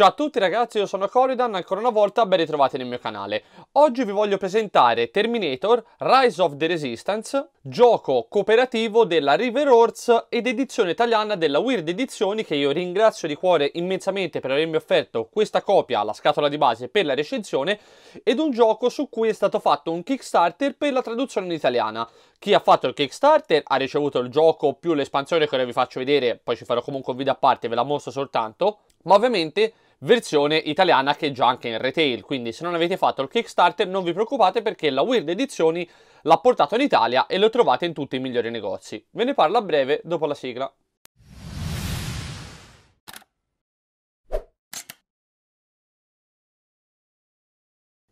Ciao a tutti ragazzi, io sono Coridan, ancora una volta ben ritrovati nel mio canale. Oggi vi voglio presentare Terminator Rise of the Resistance, gioco cooperativo della River Horse ed edizione italiana della Weird Edizioni che io ringrazio di cuore immensamente per avermi offerto questa copia, la scatola di base per la recensione, ed un gioco su cui è stato fatto un Kickstarter per la traduzione in italiana. Chi ha fatto il Kickstarter ha ricevuto il gioco più l'espansione che ora vi faccio vedere, poi ci farò comunque un video a parte, ve la mostro soltanto, ma ovviamente versione italiana che è già anche in retail, quindi se non avete fatto il Kickstarter non vi preoccupate perché la Weird Edizioni l'ha portato in Italia e lo trovate in tutti i migliori negozi. Ve ne parlo a breve dopo la sigla.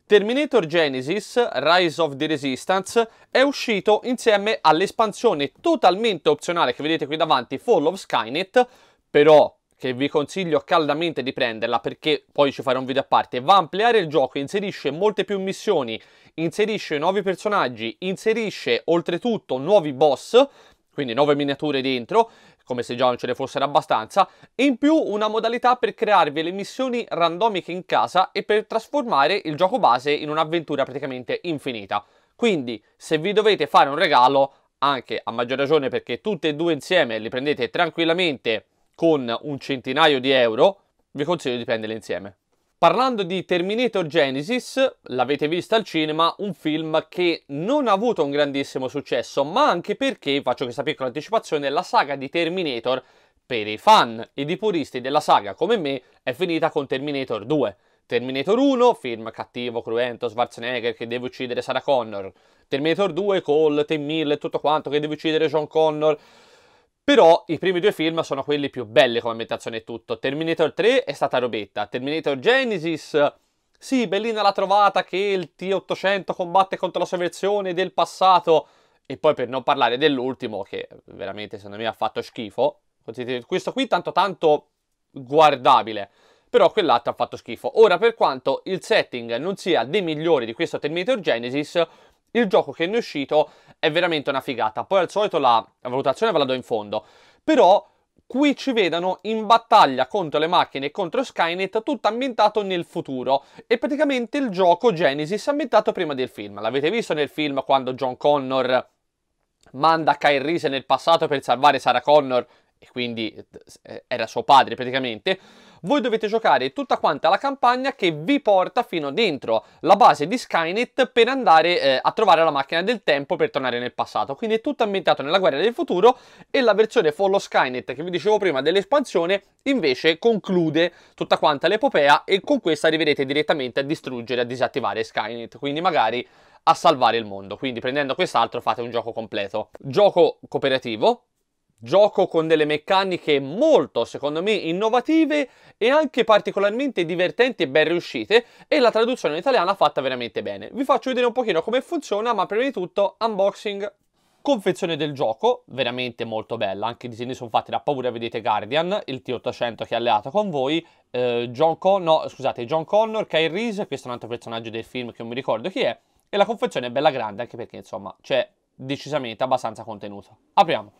Terminator Genesis Rise of the Resistance è uscito insieme all'espansione totalmente opzionale che vedete qui davanti Fall of Skynet, però che vi consiglio caldamente di prenderla perché poi ci farò un video a parte, va a ampliare il gioco, inserisce molte più missioni, inserisce nuovi personaggi, inserisce oltretutto nuovi boss, quindi nuove miniature dentro, come se già non ce ne fossero abbastanza, in più una modalità per crearvi le missioni randomiche in casa e per trasformare il gioco base in un'avventura praticamente infinita. Quindi, se vi dovete fare un regalo, anche a maggior ragione perché tutte e due insieme li prendete tranquillamente con un centinaio di euro, vi consiglio di prenderle insieme. Parlando di Terminator Genesis, l'avete vista al cinema, un film che non ha avuto un grandissimo successo, ma anche perché, faccio questa piccola anticipazione, la saga di Terminator, per i fan ed i puristi della saga come me, è finita con Terminator 2. Terminator 1, film cattivo, cruento, Schwarzenegger che deve uccidere Sarah Connor. Terminator 2 col T-1000 e tutto quanto che deve uccidere John Connor però i primi due film sono quelli più belli come ambientazione e tutto. Terminator 3 è stata robetta, Terminator Genesis... Sì, bellina la trovata che il T-800 combatte contro la sua versione del passato e poi per non parlare dell'ultimo che veramente secondo me ha fatto schifo. Questo qui tanto tanto guardabile, però quell'altro ha fatto schifo. Ora per quanto il setting non sia dei migliori di questo Terminator Genesis, il gioco che ne è uscito è veramente una figata. Poi al solito la valutazione ve la do in fondo. Però qui ci vedono in battaglia contro le macchine e contro Skynet, tutto ambientato nel futuro. E praticamente il gioco Genesis è ambientato prima del film. L'avete visto nel film quando John Connor manda Kyle Reese nel passato per salvare Sarah Connor, e quindi eh, era suo padre praticamente voi dovete giocare tutta quanta la campagna che vi porta fino dentro la base di Skynet per andare eh, a trovare la macchina del tempo per tornare nel passato. Quindi è tutto ambientato nella guerra del futuro e la versione Follow Skynet che vi dicevo prima dell'espansione invece conclude tutta quanta l'epopea e con questa arriverete direttamente a distruggere, a disattivare Skynet. Quindi magari a salvare il mondo. Quindi prendendo quest'altro fate un gioco completo. Gioco cooperativo, gioco con delle meccaniche molto, secondo me, innovative e anche particolarmente divertenti e ben riuscite e la traduzione italiana fatta veramente bene. Vi faccio vedere un pochino come funziona, ma prima di tutto unboxing confezione del gioco, veramente molto bella, anche i disegni sono fatti da paura, vedete Guardian, il T-800 che è alleato con voi, eh, John, Con no, scusate, John Connor, Kyle Reese, questo è un altro personaggio del film che non mi ricordo chi è, e la confezione è bella grande anche perché insomma c'è decisamente abbastanza contenuto. Apriamo!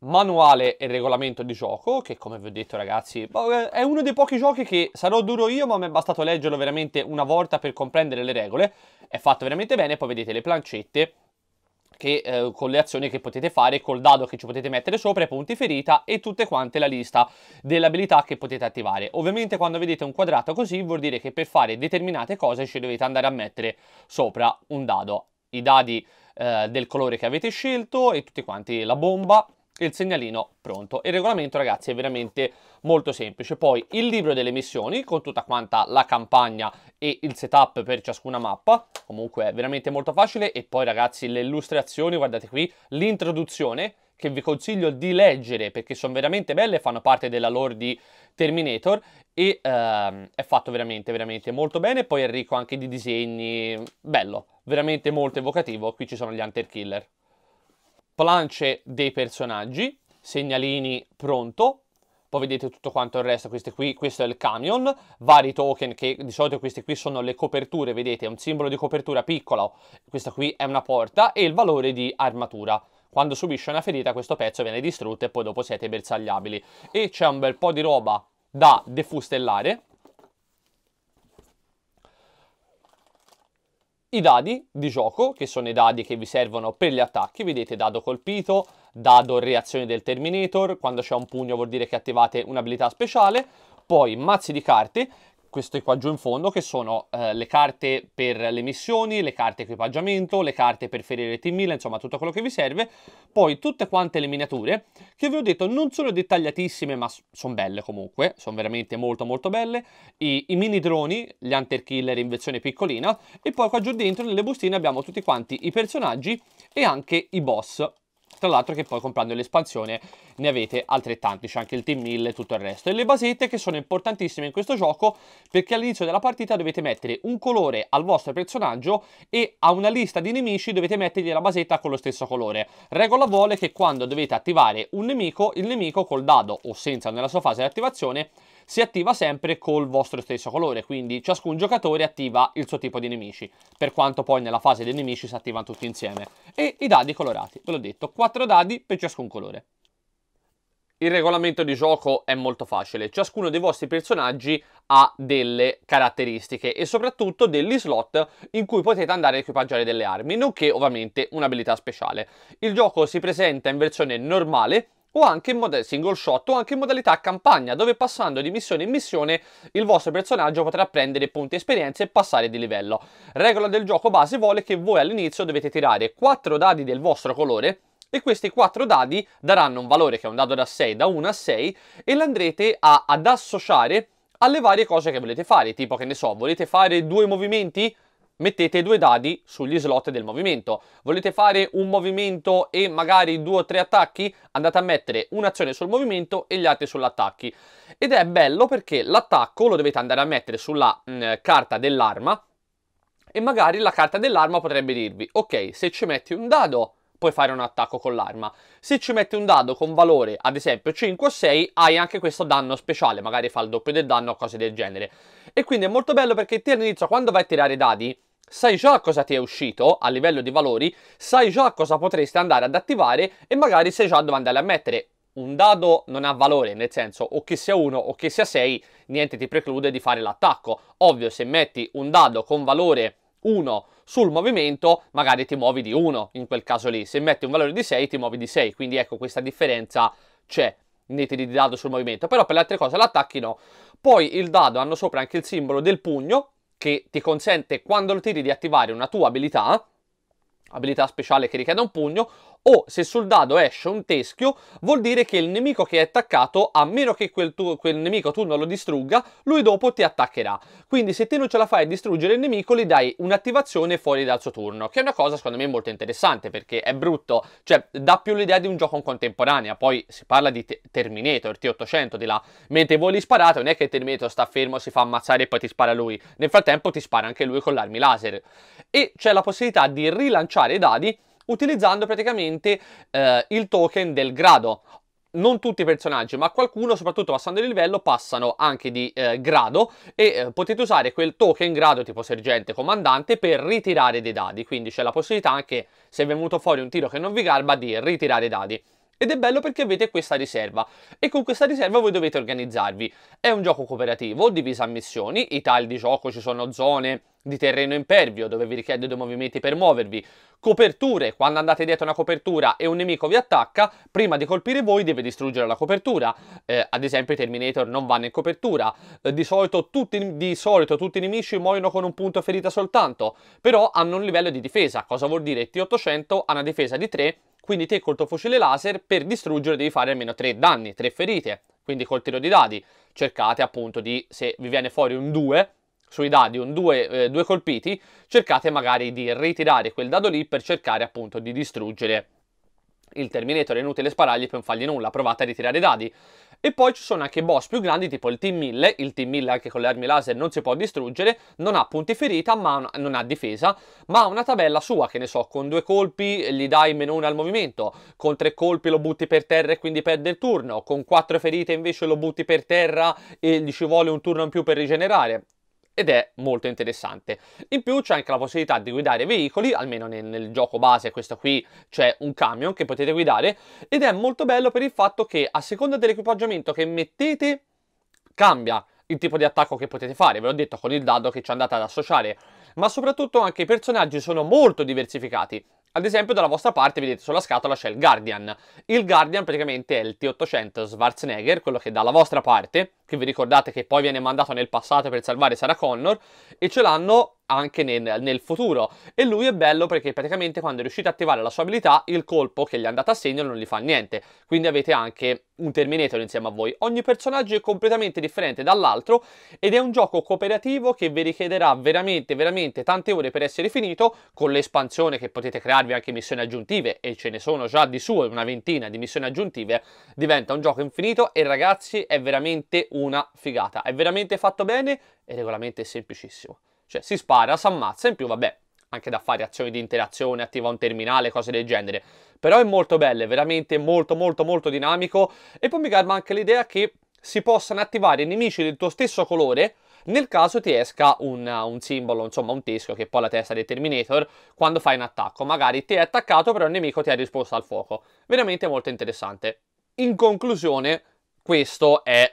manuale e regolamento di gioco, che come vi ho detto ragazzi boh, è uno dei pochi giochi che sarò duro io, ma mi è bastato leggerlo veramente una volta per comprendere le regole, è fatto veramente bene, poi vedete le plancette che, eh, con le azioni che potete fare, col dado che ci potete mettere sopra, i punti ferita e tutte quante la lista delle abilità che potete attivare. Ovviamente quando vedete un quadrato così vuol dire che per fare determinate cose ci dovete andare a mettere sopra un dado. I dadi eh, del colore che avete scelto e tutti quanti, la bomba, il segnalino pronto. Il regolamento, ragazzi, è veramente molto semplice. Poi il libro delle missioni con tutta quanta la campagna e il setup per ciascuna mappa. Comunque è veramente molto facile. E poi, ragazzi, le illustrazioni, guardate qui, l'introduzione che vi consiglio di leggere perché sono veramente belle, fanno parte della lore di Terminator e ehm, è fatto veramente, veramente molto bene. Poi è ricco anche di disegni, bello, veramente molto evocativo. Qui ci sono gli Hunter Killer plance dei personaggi, segnalini pronto, poi vedete tutto quanto il resto, questo qui, questo è il camion, vari token che di solito queste qui sono le coperture, vedete, è un simbolo di copertura piccolo, questa qui è una porta e il valore di armatura. Quando subisce una ferita questo pezzo viene distrutto e poi dopo siete bersagliabili. E c'è un bel po' di roba da defustellare, i dadi di gioco, che sono i dadi che vi servono per gli attacchi, vedete dado colpito, dado reazione del Terminator, quando c'è un pugno vuol dire che attivate un'abilità speciale, poi mazzi di carte queste qua giù in fondo che sono eh, le carte per le missioni, le carte equipaggiamento, le carte per ferire T1000, insomma tutto quello che vi serve, poi tutte quante le miniature che vi ho detto non sono dettagliatissime ma sono belle comunque, sono veramente molto molto belle, I, i mini droni, gli hunter killer in versione piccolina e poi qua giù dentro nelle bustine abbiamo tutti quanti i personaggi e anche i boss tra l'altro che poi comprando l'espansione ne avete altrettanti, c'è anche il team 1000 e tutto il resto. E le basette che sono importantissime in questo gioco perché all'inizio della partita dovete mettere un colore al vostro personaggio e a una lista di nemici dovete mettergli la basetta con lo stesso colore. Regola vuole che quando dovete attivare un nemico, il nemico col dado o senza nella sua fase di attivazione si attiva sempre col vostro stesso colore, quindi ciascun giocatore attiva il suo tipo di nemici, per quanto poi nella fase dei nemici si attivano tutti insieme. E i dadi colorati, ve l'ho detto, 4 dadi per ciascun colore. Il regolamento di gioco è molto facile, ciascuno dei vostri personaggi ha delle caratteristiche e soprattutto degli slot in cui potete andare a equipaggiare delle armi, nonché ovviamente un'abilità speciale. Il gioco si presenta in versione normale o anche in modalità single shot o anche in modalità campagna, dove passando di missione in missione il vostro personaggio potrà prendere punti esperienza e passare di livello. Regola del gioco base vuole che voi all'inizio dovete tirare 4 dadi del vostro colore e questi 4 dadi daranno un valore che è un dado da 6, da 1 a 6 e l'andrete a, ad associare alle varie cose che volete fare, tipo che ne so, volete fare due movimenti? mettete due dadi sugli slot del movimento. Volete fare un movimento e magari due o tre attacchi? Andate a mettere un'azione sul movimento e gli altri sull'attacchi. Ed è bello perché l'attacco lo dovete andare a mettere sulla mh, mm, carta dell'arma e magari la carta dell'arma potrebbe dirvi ok, se ci metti un dado puoi fare un attacco con l'arma. Se ci metti un dado con valore, ad esempio 5 o 6, hai anche questo danno speciale, magari fa il doppio del danno o cose del genere. E quindi è molto bello perché ti all'inizio quando vai a tirare i dadi sai già cosa ti è uscito a livello di valori, sai già cosa potresti andare ad attivare e magari sai già dove andare a mettere. Un dado non ha valore, nel senso o che sia 1 o che sia 6, niente ti preclude di fare l'attacco. Ovvio, se metti un dado con valore 1 sul movimento, magari ti muovi di 1 in quel caso lì. Se metti un valore di 6, ti muovi di 6. Quindi ecco, questa differenza c'è nei tiri di dado sul movimento. Però per le altre cose l'attacchi no. Poi il dado hanno sopra anche il simbolo del pugno, che ti consente quando lo tiri di attivare una tua abilità, abilità speciale che richiede un pugno, o se sul dado esce un teschio vuol dire che il nemico che è attaccato, a meno che quel, tu, quel nemico tu non lo distrugga, lui dopo ti attaccherà. Quindi se te non ce la fai a distruggere il nemico, gli dai un'attivazione fuori dal suo turno, che è una cosa secondo me molto interessante perché è brutto, cioè dà più l'idea di un gioco in contemporanea, poi si parla di Terminator, T800 di là, mentre voi li sparate non è che Terminator sta fermo, si fa ammazzare e poi ti spara lui, nel frattempo ti spara anche lui con l'armi laser. E c'è la possibilità di rilanciare i dadi utilizzando praticamente eh, il token del grado. Non tutti i personaggi, ma qualcuno, soprattutto passando di livello, passano anche di eh, grado e eh, potete usare quel token grado tipo sergente, comandante, per ritirare dei dadi. Quindi c'è la possibilità anche, se è venuto fuori un tiro che non vi garba, di ritirare i dadi. Ed è bello perché avete questa riserva e con questa riserva voi dovete organizzarvi. È un gioco cooperativo, diviso a missioni, i tile di gioco ci sono zone, di terreno impervio dove vi richiede due movimenti per muovervi, coperture, quando andate dietro una copertura e un nemico vi attacca, prima di colpire voi deve distruggere la copertura, eh, ad esempio i Terminator non vanno in copertura, eh, di, solito tutti, di solito tutti i nemici muoiono con un punto ferita soltanto, però hanno un livello di difesa, cosa vuol dire T-800 ha una difesa di 3, quindi te col tuo fucile laser per distruggere devi fare almeno 3 danni, 3 ferite, quindi col tiro di dadi cercate appunto di, se vi viene fuori un 2, sui dadi un 2, eh, due colpiti, cercate magari di ritirare quel dado lì per cercare appunto di distruggere il Terminator, è inutile sparargli per non fargli nulla, provate a ritirare i dadi. E poi ci sono anche boss più grandi tipo il T-1000, il T-1000 anche con le armi laser non si può distruggere, non ha punti ferita ma non ha difesa, ma ha una tabella sua che ne so, con due colpi gli dai meno uno al movimento, con tre colpi lo butti per terra e quindi perde il turno, con quattro ferite invece lo butti per terra e gli ci vuole un turno in più per rigenerare ed è molto interessante. In più c'è anche la possibilità di guidare veicoli, almeno nel, nel gioco base, questo qui c'è un camion che potete guidare, ed è molto bello per il fatto che a seconda dell'equipaggiamento che mettete cambia il tipo di attacco che potete fare, ve l'ho detto con il dado che ci andate ad associare, ma soprattutto anche i personaggi sono molto diversificati, ad esempio dalla vostra parte vedete sulla scatola c'è il Guardian. Il Guardian praticamente è il T-800 Schwarzenegger, quello che è dalla vostra parte, che vi ricordate che poi viene mandato nel passato per salvare Sarah Connor, e ce l'hanno anche nel, nel, futuro. E lui è bello perché praticamente quando riuscite a attivare la sua abilità, il colpo che gli è andato a segno non gli fa niente. Quindi avete anche un Terminator insieme a voi. Ogni personaggio è completamente differente dall'altro ed è un gioco cooperativo che vi richiederà veramente, veramente tante ore per essere finito, con l'espansione che potete crearvi anche missioni aggiuntive, e ce ne sono già di suo una ventina di missioni aggiuntive, diventa un gioco infinito e ragazzi è veramente una figata. È veramente fatto bene e regolarmente semplicissimo. Cioè, si spara, si ammazza, in più, vabbè, anche da fare azioni di interazione, attiva un terminale, cose del genere. Però è molto bello, è veramente molto molto molto dinamico e poi mi garba anche l'idea che si possano attivare nemici del tuo stesso colore nel caso ti esca un, un, simbolo, insomma un teschio che è poi la testa del Terminator quando fai un attacco. Magari ti è attaccato però il nemico ti ha risposto al fuoco. Veramente molto interessante. In conclusione, questo è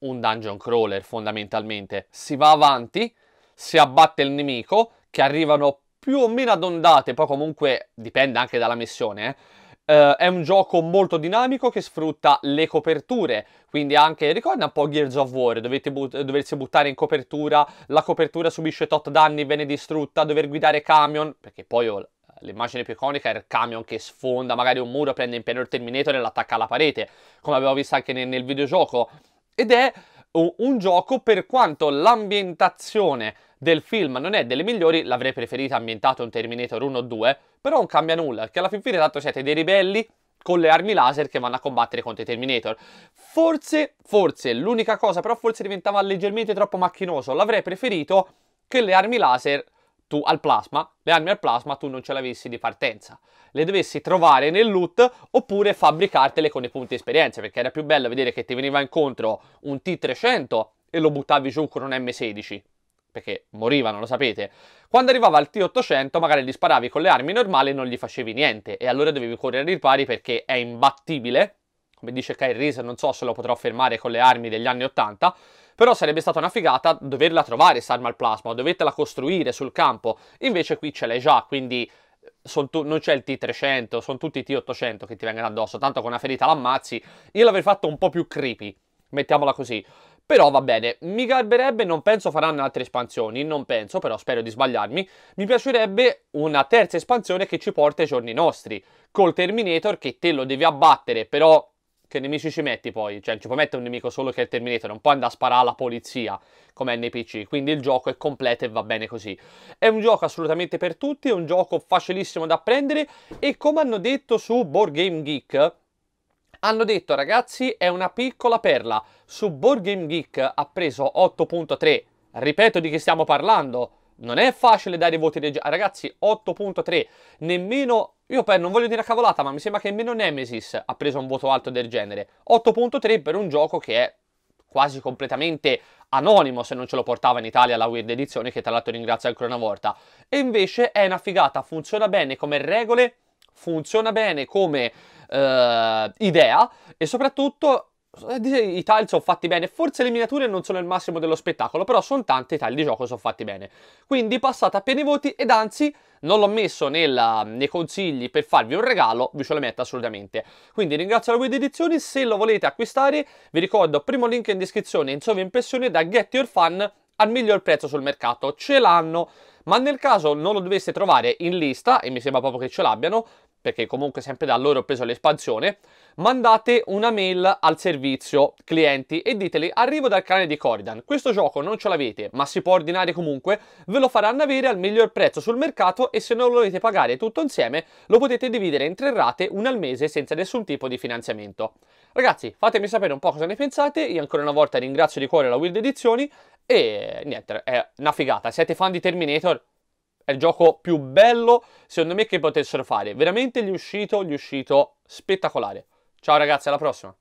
un dungeon crawler fondamentalmente. Si va avanti si abbatte il nemico, che arrivano più o meno ad ondate, poi comunque dipende anche dalla missione. Eh. Eh, è un gioco molto dinamico che sfrutta le coperture, quindi anche ricorda un po' Gears of War, but doversi buttare in copertura, la copertura subisce tot danni, viene distrutta, dover guidare camion, perché poi ho l'immagine più iconica è il camion che sfonda magari un muro, prende in pieno il Terminator e l'attacca alla parete, come abbiamo visto anche nel, nel videogioco. Ed è un, un gioco per quanto l'ambientazione del film non è delle migliori, l'avrei preferita ambientato un Terminator 1 o 2, però non cambia nulla, perché alla fin fine tanto siete dei ribelli con le armi laser che vanno a combattere contro i Terminator. Forse, forse, l'unica cosa, però forse diventava leggermente troppo macchinoso, l'avrei preferito che le armi laser tu al plasma, le armi al plasma tu non ce l'avessi di partenza, le dovessi trovare nel loot oppure fabbricartele con i punti esperienza, perché era più bello vedere che ti veniva incontro un T300 e lo buttavi giù con un M16 perché morivano, lo sapete. Quando arrivava al T-800 magari gli sparavi con le armi normali e non gli facevi niente e allora dovevi correre ai ripari perché è imbattibile, come dice Kyle Reese, non so se lo potrò fermare con le armi degli anni 80, però sarebbe stata una figata doverla trovare, s'arma al plasma, dovetela costruire sul campo, invece qui ce l'hai già, quindi eh, tu, non c'è il T300, sono tutti i T800 che ti vengono addosso, tanto con una ferita l'ammazzi, io l'avrei fatto un po' più creepy, mettiamola così. Però va bene, mi garberebbe, non penso faranno altre espansioni, non penso, però spero di sbagliarmi. Mi piacerebbe una terza espansione che ci porta ai giorni nostri, col Terminator che te lo devi abbattere, però che nemici ci metti poi? Cioè, ci puoi mettere un nemico solo che è il Terminator, non puoi andare a sparare alla polizia come NPC. Quindi il gioco è completo e va bene così. È un gioco assolutamente per tutti, è un gioco facilissimo da apprendere e come hanno detto su Board Game Geek hanno detto ragazzi è una piccola perla, su Board Game Geek ha preso 8.3, ripeto di che stiamo parlando, non è facile dare i voti regionali, ah, ragazzi 8.3, nemmeno, io per, non voglio dire una cavolata ma mi sembra che nemmeno Nemesis ha preso un voto alto del genere, 8.3 per un gioco che è quasi completamente anonimo se non ce lo portava in Italia la Weird Edizione, che tra l'altro ringrazio ancora una volta. E invece è una figata, funziona bene come regole, funziona bene come eh, idea e soprattutto eh, i tagli sono fatti bene, forse le miniature non sono il massimo dello spettacolo, però sono tanti i tagli di gioco sono fatti bene. Quindi passate a pieni voti ed anzi non l'ho messo nella, nei consigli per farvi un regalo, vi ce lo metto assolutamente. Quindi ringrazio la guida edizioni, se lo volete acquistare vi ricordo primo link in descrizione in sovraimpressione da Get Your Fan al miglior prezzo sul mercato, ce l'hanno, ma nel caso non lo doveste trovare in lista, e mi sembra proprio che ce l'abbiano, perché comunque sempre da loro ho preso l'espansione, mandate una mail al servizio clienti e diteli arrivo dal canale di Corridan, questo gioco non ce l'avete ma si può ordinare comunque, ve lo faranno avere al miglior prezzo sul mercato e se non lo volete pagare tutto insieme lo potete dividere in tre rate, una al mese senza nessun tipo di finanziamento. Ragazzi fatemi sapere un po' cosa ne pensate, io ancora una volta ringrazio di cuore la Wild Edizioni e niente, è una figata, siete fan di Terminator? è il gioco più bello, secondo me, che potessero fare. Veramente gli è uscito, gli è uscito spettacolare. Ciao ragazzi, alla prossima!